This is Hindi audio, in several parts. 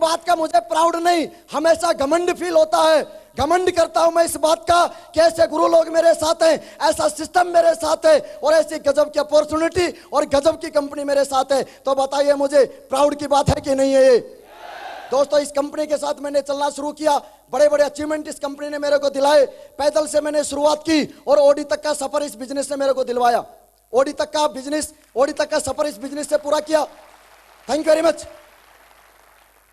बात का मुझे प्राउड नहीं हमेशा घमंड फील होता है घमंड करता हूं मैं इस बात का कैसे गुरु लोग मेरे साथ हैं ऐसा सिस्टम मेरे साथ है और ऐसी गजब की अपॉर्चुनिटी और गजब की कंपनी मेरे साथ है तो बताइए मुझे प्राउड की बात है कि नहीं है ये दोस्तों इस कंपनी के साथ मैंने चलना शुरू किया बड़े बड़े अचीवमेंट इस कंपनी ने मेरे को दिलाए पैदल से मैंने शुरुआत की और ओडी तक का सफर इस बिजनेस ने मेरे को दिलवाया ओडी तक का बिजनेस ओडी तक का सफर इस बिजनेस से पूरा किया थैंक यू वेरी मच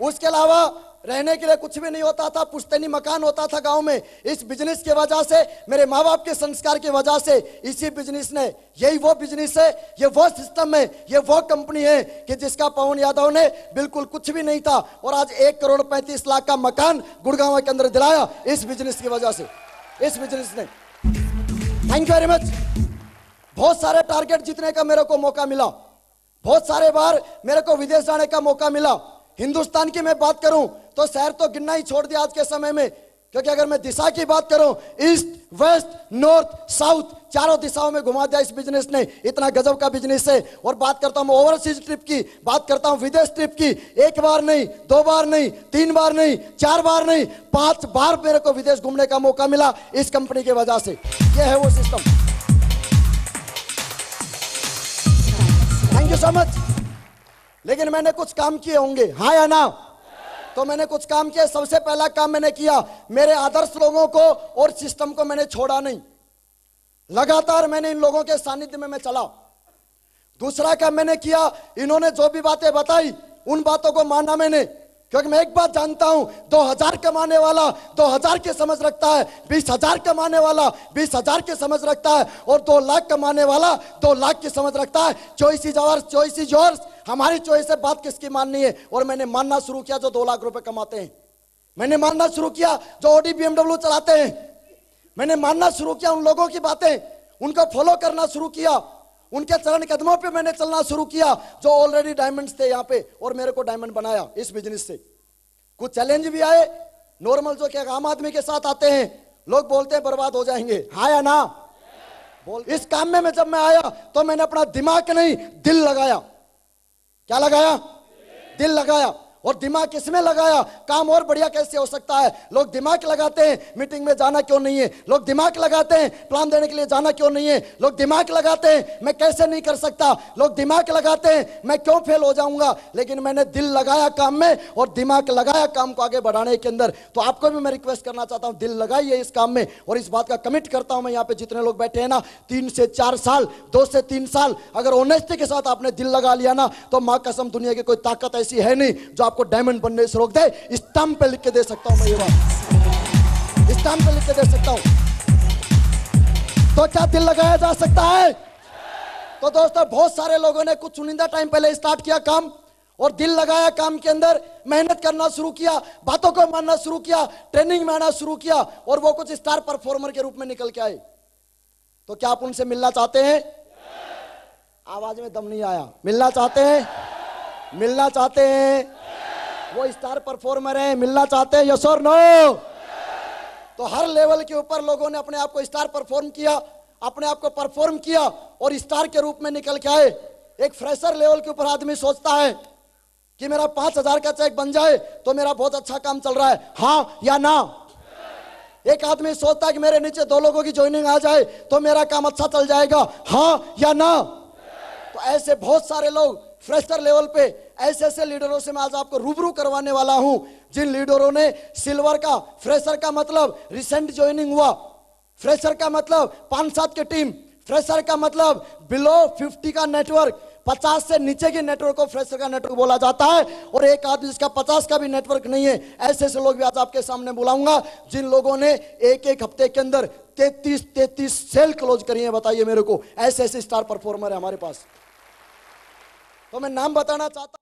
उसके अलावा रहने के लिए कुछ भी नहीं होता था पुश्तनी मकान होता था गांव में इस बिजनेस की वजह से मेरे माँ बाप के संस्कार की वजह से इसी बिजनेस ने यही वो बिजनेस है ये वो सिस्टम है ये वो कंपनी है कि जिसका पवन यादव ने बिल्कुल कुछ भी नहीं था और आज एक करोड़ पैंतीस लाख का मकान गुड़गांव के अंदर दिलाया इस बिजनेस की वजह से इस बिजनेस ने थैंक यू वेरी मच बहुत सारे टारगेट जीतने का मेरे को मौका मिला बहुत सारे बार मेरे को विदेश जाने का मौका मिला हिंदुस्तान की मैं बात करूं तो शहर तो गिनना ही छोड़ दिया आज के समय में क्योंकि अगर मैं दिशा की बात करूं ईस्ट वेस्ट नॉर्थ साउथ चारों दिशाओं में घुमा दिया इस बिजनेस ने इतना गजब का बिजनेस है और बात करता हूं ओवरसीज ट्रिप की बात करता हूं विदेश ट्रिप की एक बार नहीं दो बार नहीं तीन बार नहीं चार बार नहीं पांच बार मेरे को विदेश घूमने का मौका मिला इस कंपनी की वजह से यह है वो system thank you so much लेकिन मैंने कुछ काम किए होंगे हाँ या ना तो मैंने कुछ काम किया सबसे पहला काम मैंने किया मेरे आदर्श लोगों को और सिस्टम को मैंने छोड़ा नहीं लगातार मैंने इन लोगों के सानिध्य में मैं चला दूसरा काम मैंने किया इन्होंने जो भी बातें बताई उन बातों को माना मैंने क्योंकि मैं एक बात जानता हूं दो हजार कमाने वाला दो हजार की समझ रखता है बीस हजार कमाने वाला बीस हजार की समझ रखता है और दो लाख कमाने वाला दो लाख की समझ रखता है choice is ours choice is yours हमारी चॉइस है बात किसकी माननी है और मैंने मानना शुरू किया जो दो लाख रुपए कमाते हैं मैंने मानना शुरू किया जो ओडी बीएमडब्ल्यू चलाते हैं मैंने मानना शुरू किया उन लोगों की बातें उनको फॉलो करना शुरू किया उनके चरण कदमों पे मैंने चलना शुरू किया जो ऑलरेडी डायमंड्स थे यहाँ पे और मेरे को डायमंड बनाया इस बिजनेस से कुछ चैलेंज भी आए नॉर्मल जो क्या आम आदमी के साथ आते हैं लोग बोलते हैं बर्बाद हो जाएंगे हा या ना बोल इस काम में मैं जब मैं आया तो मैंने अपना दिमाग नहीं दिल लगाया क्या लगाया दिल लगाया और दिमाग किसमें लगाया काम और बढ़िया कैसे हो सकता है लोग दिमाग लगाते हैं मीटिंग में जाना क्यों नहीं है लोग दिमाग लगाते हैं प्लान देने के लिए जाना क्यों नहीं है लोग दिमाग लगाते हैं मैं कैसे नहीं कर सकता लोग दिमाग लगाते हैं मैं क्यों फेल हो जाऊंगा लेकिन मैंने दिल लगाया काम में और दिमाग लगाया काम को आगे बढ़ाने के अंदर तो आपको भी मैं रिक्वेस्ट करना चाहता हूँ दिल लगाइए इस काम में और इस बात का कमिट करता हूँ मैं यहाँ पे जितने लोग बैठे हैं ना तीन से चार साल दो से तीन साल अगर ओनेस्टी के साथ आपने दिल लगा लिया ना तो माँ कसम दुनिया की कोई ताकत ऐसी है नहीं जो आप आपको डायमंड बनने से रोक दे स्टाम्प पे लिख के दे सकता हूं मैं ये बात स्टाम्प पे लिख के दे सकता हूं तो क्या दिल लगाया जा सकता है तो दोस्तों बहुत सारे लोगों ने कुछ चुनिंदा टाइम पहले स्टार्ट किया काम और दिल लगाया काम के अंदर मेहनत करना शुरू किया बातों को मानना शुरू किया ट्रेनिंग में आना शुरू किया और वो कुछ स्टार परफॉर्मर के रूप में निकल के आए तो क्या आप उनसे मिलना चाहते हैं आवाज में दम नहीं आया मिलना चाहते हैं मिलना चाहते हैं वो स्टार परफॉर्मर हैं मिलना चाहते हैं यस और नो तो हर लेवल के ऊपर लोगों ने अपने आप को स्टार परफॉर्म किया अपने आप को परफॉर्म किया और स्टार के रूप में निकल के आए एक फ्रेशर लेवल के ऊपर आदमी सोचता है कि मेरा पांच हजार का चेक बन जाए तो मेरा बहुत अच्छा काम चल रहा है हाँ या ना एक आदमी सोचता है कि मेरे नीचे दो लोगों की ज्वाइनिंग आ जाए तो मेरा काम अच्छा चल जाएगा हाँ या ना तो ऐसे बहुत सारे लोग फ्रेशर लेवल पे ऐसे ऐसे लीडरों से मैं आज आपको रूबरू करवाने वाला हूं जिन लीडरों ने सिल्वर का फ्रेशर का मतलब रिसेंट ज्वाइनिंग हुआ फ्रेशर का मतलब पांच सात की टीम फ्रेशर का मतलब बिलो फिफ्टी का नेटवर्क 50 से नीचे के नेटवर्क को फ्रेशर का नेटवर्क बोला जाता है और एक आदमी जिसका 50 का भी नेटवर्क नहीं है ऐसे ऐसे लोग भी आज आपके सामने बुलाऊंगा जिन लोगों ने एक एक हफ्ते के अंदर 33 33 सेल क्लोज करी है बताइए मेरे को ऐसे ऐसे स्टार परफॉर्मर है हमारे पास तो मैं नाम बताना चाहता